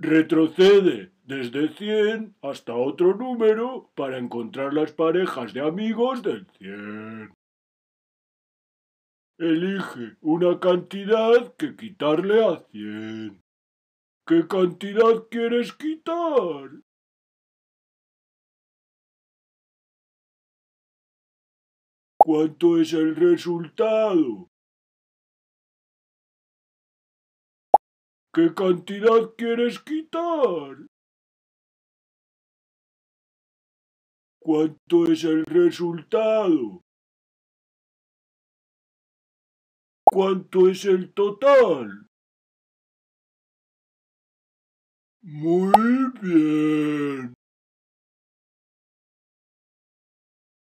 Retrocede desde 100 hasta otro número para encontrar las parejas de amigos del 100. Elige una cantidad que quitarle a 100. ¿Qué cantidad quieres quitar? ¿Cuánto es el resultado? ¿Qué cantidad quieres quitar? ¿Cuánto es el resultado? ¿Cuánto es el total? Muy bien.